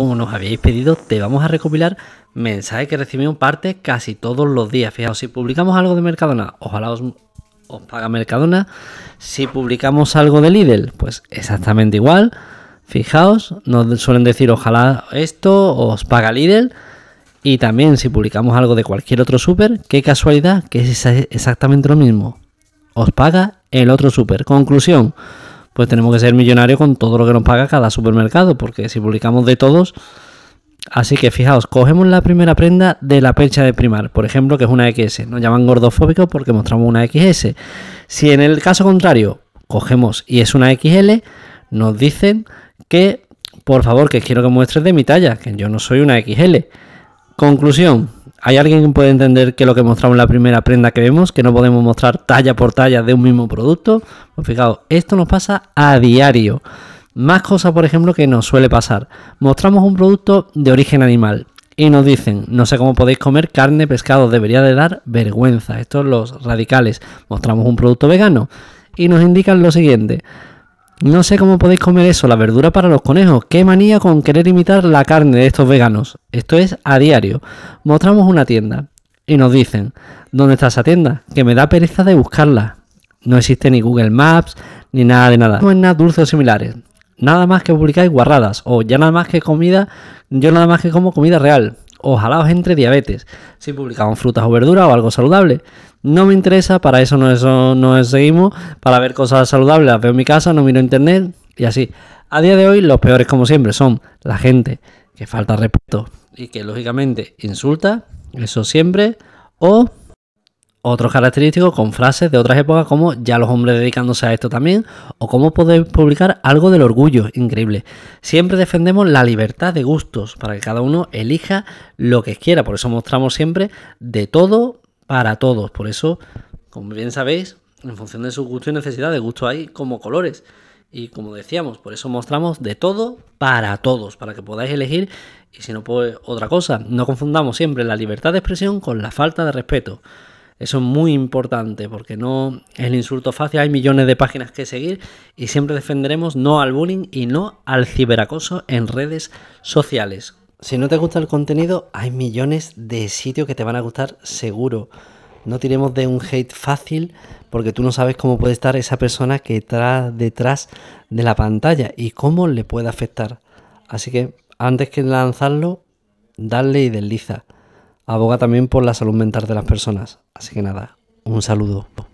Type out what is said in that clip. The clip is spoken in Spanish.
como nos habéis pedido, te vamos a recopilar mensajes que recibimos parte casi todos los días. Fijaos, si publicamos algo de Mercadona, ojalá os, paga Mercadona. Si publicamos algo de Lidl, pues exactamente igual. Fijaos, nos suelen decir ojalá esto os paga Lidl. Y también si publicamos algo de cualquier otro super, qué casualidad que es exactamente lo mismo. Os paga el otro super. Conclusión pues tenemos que ser millonarios con todo lo que nos paga cada supermercado, porque si publicamos de todos... Así que fijaos, cogemos la primera prenda de la percha de primar, por ejemplo, que es una XS. Nos llaman gordofóbicos porque mostramos una XS. Si en el caso contrario cogemos y es una XL, nos dicen que, por favor, que quiero que muestres de mi talla, que yo no soy una XL. Conclusión, ¿Hay alguien que puede entender que lo que mostramos en la primera prenda que vemos, que no podemos mostrar talla por talla de un mismo producto? Pues fijaos, esto nos pasa a diario. Más cosas, por ejemplo, que nos suele pasar. Mostramos un producto de origen animal y nos dicen, no sé cómo podéis comer carne, pescado, debería de dar vergüenza. Estos los radicales. Mostramos un producto vegano y nos indican lo siguiente. No sé cómo podéis comer eso, la verdura para los conejos. Qué manía con querer imitar la carne de estos veganos. Esto es a diario. Mostramos una tienda y nos dicen, ¿dónde está esa tienda? Que me da pereza de buscarla. No existe ni Google Maps, ni nada de nada. No es nada dulce o similares. Nada más que publicáis guarradas. O ya nada más que comida. Yo nada más que como comida real. Ojalá os entre diabetes. Si publicamos frutas o verduras o algo saludable no me interesa, para eso no, nos seguimos, para ver cosas saludables, veo mi casa, no miro internet y así. A día de hoy los peores como siempre son la gente que falta respeto y que lógicamente insulta, eso siempre, o otros característicos con frases de otras épocas como ya los hombres dedicándose a esto también o cómo podéis publicar algo del orgullo, increíble. Siempre defendemos la libertad de gustos para que cada uno elija lo que quiera, por eso mostramos siempre de todo para todos. Por eso, como bien sabéis, en función de su gusto y necesidad, de gusto hay como colores. Y como decíamos, por eso mostramos de todo para todos, para que podáis elegir. Y si no, pues otra cosa. No confundamos siempre la libertad de expresión con la falta de respeto. Eso es muy importante porque no es el insulto fácil, hay millones de páginas que seguir y siempre defenderemos no al bullying y no al ciberacoso en redes sociales. Si no te gusta el contenido, hay millones de sitios que te van a gustar seguro. No tiremos de un hate fácil porque tú no sabes cómo puede estar esa persona que está detrás de la pantalla y cómo le puede afectar. Así que antes que lanzarlo, dale y desliza. Aboga también por la salud mental de las personas. Así que nada, un saludo.